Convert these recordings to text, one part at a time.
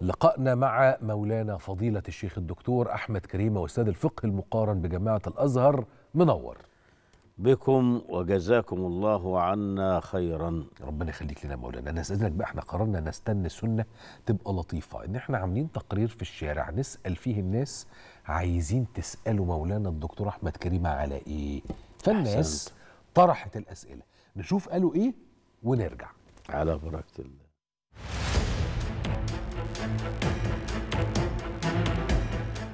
لقائنا مع مولانا فضيلة الشيخ الدكتور أحمد كريم وأستاذ الفقه المقارن بجامعة الأزهر منور بكم وجزاكم الله عنا خيرا ربنا يخليك لنا مولانا انا أسألك بقى احنا قررنا نستنى سنه تبقى لطيفه ان احنا عاملين تقرير في الشارع نسال فيه الناس عايزين تسالوا مولانا الدكتور احمد كريم على ايه فالناس أحسنت. طرحت الاسئله نشوف قالوا ايه ونرجع على بركه الله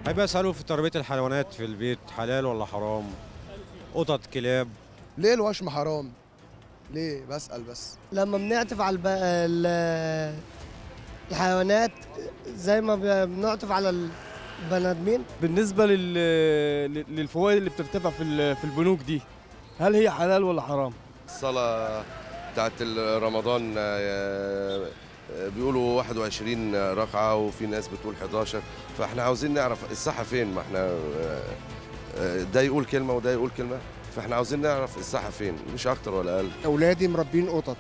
هيبقى اساله في تربيه الحيوانات في البيت حلال ولا حرام قطط كلاب ليه الوشم حرام ليه بسال بس لما بنعطف على الب... الحيوانات زي ما بنعطف على البني ادمين بالنسبه لل... للفوائد اللي بترتفع في في البنوك دي هل هي حلال ولا حرام الصلاه بتاعت رمضان آه، بيقولوا 21 رقعه وفي ناس بتقول 11 فاحنا عاوزين نعرف الصحة فين ما احنا ده يقول كلمه وده يقول كلمه فاحنا عاوزين نعرف الصحة فين مش اكتر ولا اقل اولادي مربين قطط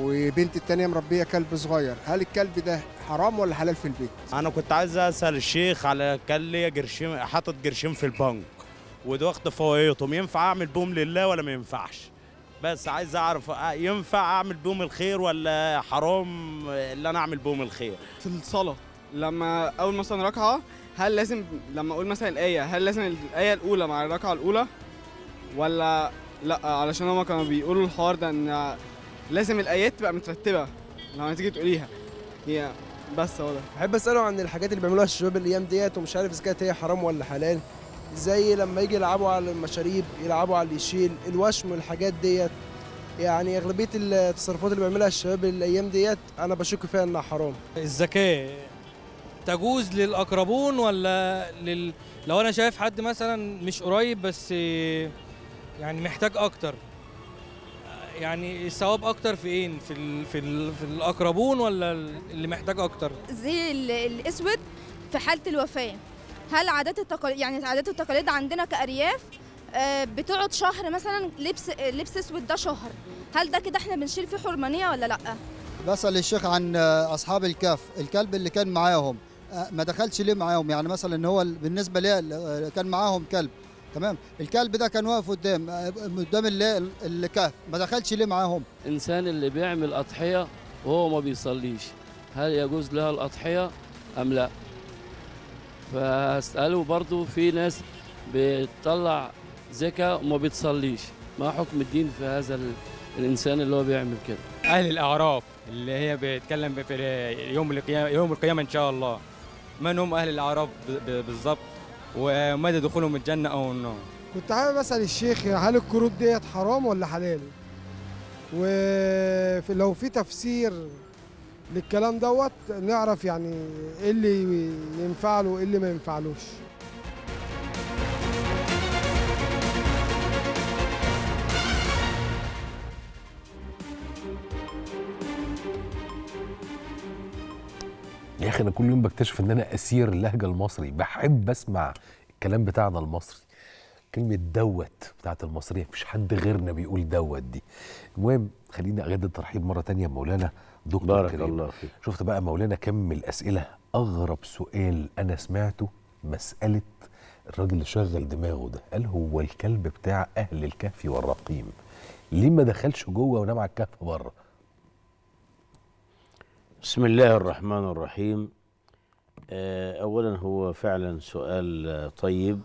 وبنتي التانية مربية كلب صغير هل الكلب ده حرام ولا حلال في البيت انا كنت عايز اسال الشيخ على كان ليا قرشين حاطط قرشين في البنك ودول واخد ينفع اعمل بهم لله ولا ما ينفعش بس عايز اعرف آه، ينفع اعمل بهم الخير ولا حرام اللي انا اعمل بهم الخير في الصلاه لما اول مثلا ركعه هل لازم لما اقول مثلا الايه هل لازم الايه الاولى مع الركعه الاولى ولا لا علشان هما كانوا بيقولوا الحوار ده ان لازم الايات تبقى مترتبه لما تيجي تقوليها هي بس هو ده بحب اساله عن الحاجات اللي بيعملوها الشباب الايام ديت ومش عارف اذا كانت هي حرام ولا حلال زي لما يجي يلعبوا على المشاريب يلعبوا على اللي يشيل الوشم والحاجات ديت يعني اغلبيه التصرفات اللي بيعملها الشباب الايام ديت انا بشك فيها انها حرام الذكاء تجوز للاقربون ولا لل... لو انا شايف حد مثلا مش قريب بس يعني محتاج اكتر يعني الثواب اكتر في ايه في ال... في, ال... في الاقربون ولا اللي محتاج اكتر زي الاسود في حاله الوفاه هل عادات التقاليد يعني عادات التقاليد عندنا كأرياف آه، بتقعد شهر مثلا لبس لبس اسود ده شهر هل ده كده احنا بنشيل فيه حرمانيه ولا لا بسال الشيخ عن آه، اصحاب الكهف الكلب اللي كان معاهم آه، ما دخلش ليه معاهم يعني مثلا ان هو بالنسبه لي كان معاهم كلب تمام الكلب ده كان واقف قدام قدام الكهف ما دخلش ليه معاهم الانسان اللي بيعمل اضحيه وهو ما بيصليش هل يجوز لها الاضحيه ام لا فاساله برضه في ناس بتطلع زكاه وما بتصليش ما حكم الدين في هذا الانسان اللي هو بيعمل كده اهل الاعراف اللي هي بيتكلم في يوم القيامه يوم القيامه ان شاء الله من هم اهل الاعراف بالظبط ومدى دخولهم الجنه او النار كنت حابب اسال الشيخ هل الكروت ديت حرام ولا حلال ولو في تفسير للكلام دوت نعرف يعني ايه اللي ينفع له وايه اللي ما ينفعلوش يا اخي انا كل يوم بكتشف ان انا اسير اللهجه المصري بحب اسمع الكلام بتاعنا المصري كلمه دوت بتاعت المصريه مفيش حد غيرنا بيقول دوت دي المهم خلينا اجدد الترحيب مره تانية مولانا دكتور بارك كريم. الله فيك شفت بقى مولانا كم الاسئله اغرب سؤال انا سمعته مساله الراجل اللي شغل دماغه ده قال هو الكلب بتاع اهل الكهف والرقيم ليه ما دخلش جوه ونام على الكهف بره بسم الله الرحمن الرحيم آه، اولا هو فعلا سؤال آه، طيب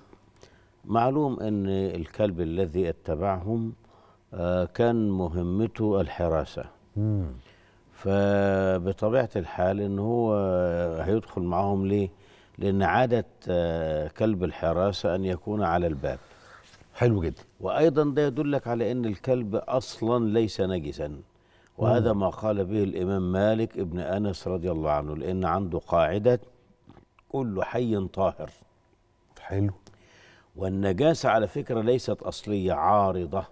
معلوم أن الكلب الذي اتبعهم آه، كان مهمته الحراسة مم. فبطبيعة الحال أن هو هيدخل معهم ليه لأن عادة آه، كلب الحراسة أن يكون على الباب حلو جدا وأيضا ده يدلك على أن الكلب أصلا ليس نجسا وهذا مم. ما قال به الإمام مالك ابن أنس رضي الله عنه لأن عنده قاعدة كل حي طاهر حلو والنجاسة على فكرة ليست أصلية عارضة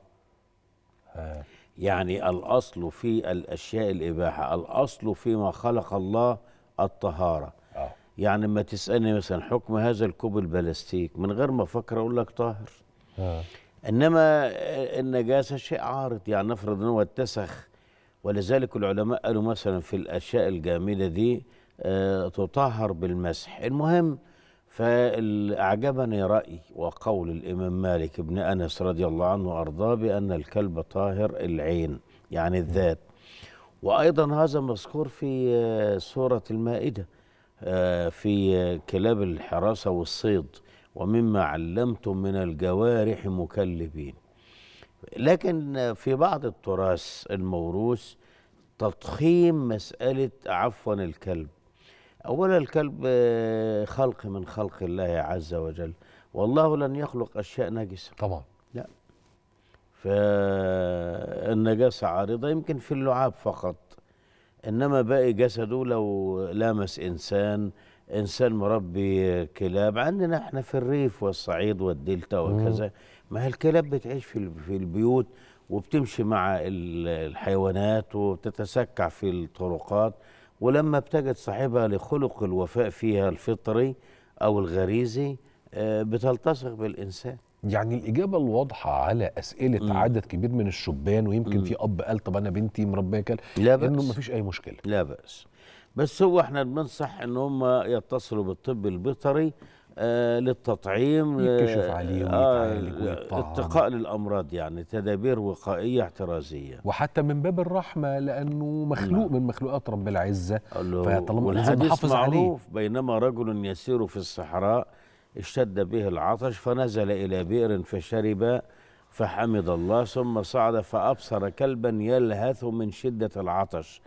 آه. يعني الأصل في الأشياء الإباحة الأصل فيما خلق الله الطهارة آه. يعني ما تسألني مثلا حكم هذا الكوب البلاستيك من غير ما أفكر أقول لك طاهر آه. إنما النجاسة شيء عارض يعني نفرض أنه اتسخ ولذلك العلماء قالوا مثلا في الأشياء الجامدة دي تطهر بالمسح المهم فأعجبني رأي وقول الإمام مالك بن أنس رضي الله عنه وأرضاه بأن الكلب طاهر العين يعني الذات وأيضا هذا مذكور في سورة المائدة آه، في كلاب الحراسة والصيد ومما علمتم من الجوارح مكلبين لكن في بعض التراث الموروث تضخيم مسألة عفوا الكلب أولا الكلب آه، خلق من خلق الله عز وجل والله لن يخلق أشياء نجسة طبعا لا فالنجاسة عارضة يمكن في اللعاب فقط إنما باقي جسده لو لامس إنسان إنسان مربي كلاب عندنا إحنا في الريف والصعيد والدلتا وكذا ما هي الكلاب بتعيش في البيوت وبتمشي مع الحيوانات وبتتسكع في الطرقات ولما ابتجت صاحبها لخلق الوفاء فيها الفطري أو الغريزي آه، بتلتصق بالإنسان يعني الإجابة الواضحة على أسئلة م. عدد كبير من الشبان ويمكن م. في أب قال طب أنا بنتي مربية كل لا بأس إنه ما فيش أي مشكلة لا بأس بس هو احنا بننصح إن هم يتصلوا بالطب البيطري آه للتطعيم يكشف آه، عليه ويتعالج آه اتقاء للامراض يعني تدابير وقائيه احترازيه وحتى من باب الرحمه لانه مخلوق نعم. من مخلوقات رب العزه فطالما الحديث معروف عليه بينما رجل يسير في الصحراء اشتد به العطش فنزل الى بئر فشرب فحمد الله ثم صعد فابصر كلبا يلهث من شده العطش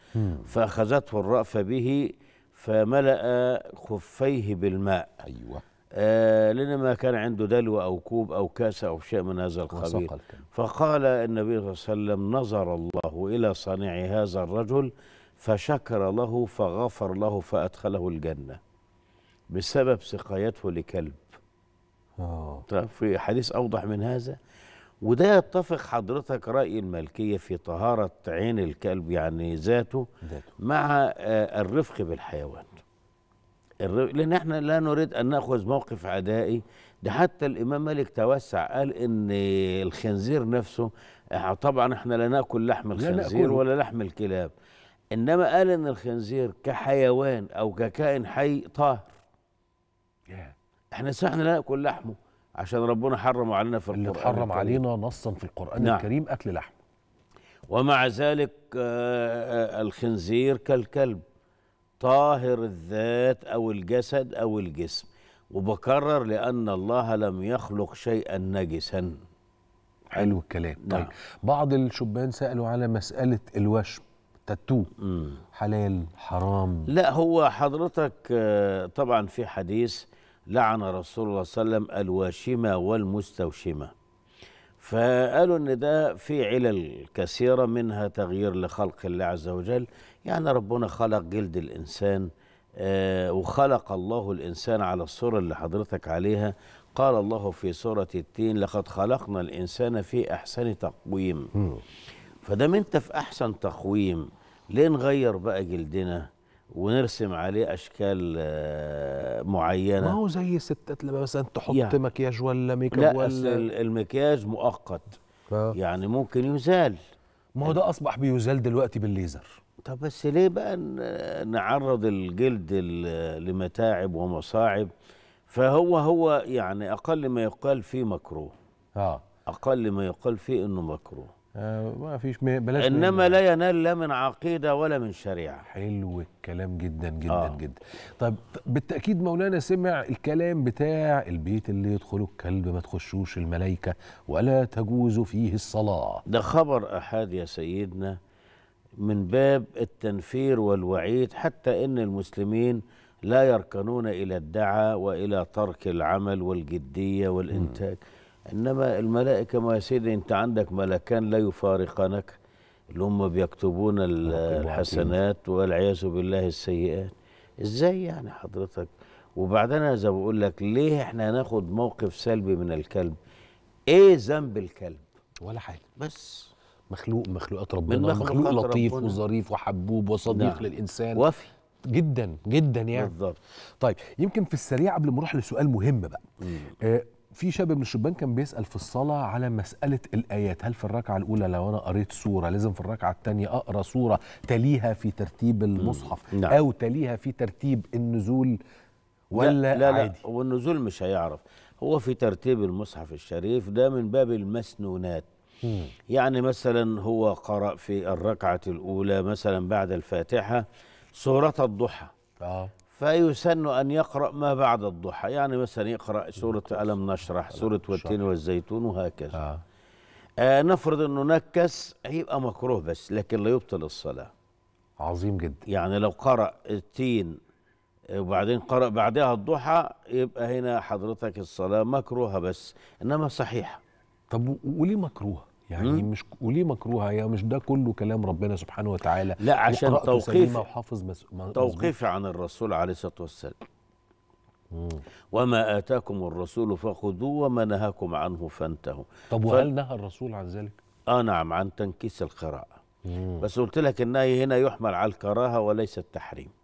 فاخذته الرأفه به فملأ خفيه بالماء أيوة آه لأنما كان عنده دلو أو كوب أو كاسة أو شيء من هذا القبيل فقال النبي صلى الله عليه وسلم نظر الله إلى صانع هذا الرجل فشكر له فغفر له فأدخله الجنة بسبب سقايته لكلب آه. طيب في حديث أوضح من هذا وده يتفق حضرتك رأي الملكية في طهارة عين الكلب يعني ذاته, ذاته. مع آه الرفق بالحيوان لأن احنا لا نريد أن نأخذ موقف عدائي ده حتى الإمام مالك توسع قال إن الخنزير نفسه طبعا احنا لا نأكل لحم الخنزير لا ولا لحم الكلاب إنما قال إن الخنزير كحيوان أو ككائن حي طاهر احنا احنا لا نأكل لحمه عشان ربنا حرمه علينا في القرآن اللي حرم علينا نصا في القرآن نعم. الكريم أكل لحمه ومع ذلك آه، آه، آه، الخنزير كالكلب طاهر الذات أو الجسد أو الجسم وبكرر لأن الله لم يخلق شيئا نجسا حلو الكلام طيب، نعم. طيب بعض الشبان سألوا على مسألة الوشم تاتو حلال حرام لا هو حضرتك آه، طبعا في حديث لعن رسول الله صلى الله عليه وسلم الواشمة والمستوشمة فقالوا ان ده في علل كثيره منها تغيير لخلق الله عز وجل يعني ربنا خلق جلد الانسان آه وخلق الله الانسان على الصوره اللي حضرتك عليها قال الله في سوره التين لقد خلقنا الانسان في احسن تقويم فدام انت في احسن تقويم ليه نغير بقى جلدنا ونرسم عليه اشكال آه، معينه ما هو زي الستات لما مثلا تحط يعني مكياج ولا ميك اب ولا لا المكياج مؤقت يعني ممكن يزال ما هو ده اصبح بيزال دلوقتي بالليزر طب بس ليه بقى نعرض الجلد لمتاعب ومصاعب فهو هو يعني اقل ما يقال فيه مكروه اه اقل ما يقال فيه انه مكروه آه، ما فيش بلاش انما لا ينال لا من عقيده ولا من شريعه حلو الكلام جدا جدا آه. جدا طيب بالتاكيد مولانا سمع الكلام بتاع البيت اللي يدخله الكلب ما تخشوش الملائكه ولا تجوز فيه الصلاه ده خبر احاد يا سيدنا من باب التنفير والوعيد حتى ان المسلمين لا يركنون الى الدعاء والى ترك العمل والجديه والانتاج م. انما الملائكه ما يا سيدي انت عندك ملكان لا يفارقانك اللي هم بيكتبون الحسنات والعياذ بالله السيئات ازاي يعني حضرتك وبعدين زي بقول لك ليه احنا هناخد موقف سلبي من الكلب ايه ذنب الكلب ولا حاجه بس مخلوق مخلوقات ربنا من مخلوق, مخلوق لطيف ربنا. وظريف وحبوب وصديق نعم. للانسان وفي جدا جدا يعني بالضبط طيب يمكن في السريع قبل ما نروح لسؤال مهم بقى آه في شاب من الشبان كان بيسال في الصلاه على مساله الايات هل في الركعه الاولى لو انا قريت سوره لازم في الركعه الثانيه اقرا سوره تليها في ترتيب المصحف نعم. او تليها في ترتيب النزول ولا لا لا, عادي؟ لا والنزول مش هيعرف هو في ترتيب المصحف الشريف ده من باب المسنونات يعني مثلا هو قرأ في الركعة الأولى مثلا بعد الفاتحة سورة الضحى آه. فيسن أن يقرأ ما بعد الضحى يعني مثلا يقرأ سورة ألم نشرح سورة والتين والزيتون وهكذا آه. آه نفرض أنه نكس هيبقى مكروه بس لكن لا يبطل الصلاة عظيم جدا يعني لو قرأ التين آه، وبعدين قرأ بعدها الضحى يبقى هنا حضرتك الصلاة مكروهة بس إنما صحيحة طب وليه مكروهة؟ يعني مش وليه مكروهه هي مش ده كله كلام ربنا سبحانه وتعالى لا عشان توقيف وحافظ توقيفي عن الرسول عليه الصلاه والسلام مم. وما آتاكم الرسول فخذوه وما نهاكم عنه فانتهوا طب وهل ف... نهى الرسول عن ذلك؟ آه نعم عن تنكيس القراءة مم. بس قلت لك النهي هنا يحمل على الكراهة وليس التحريم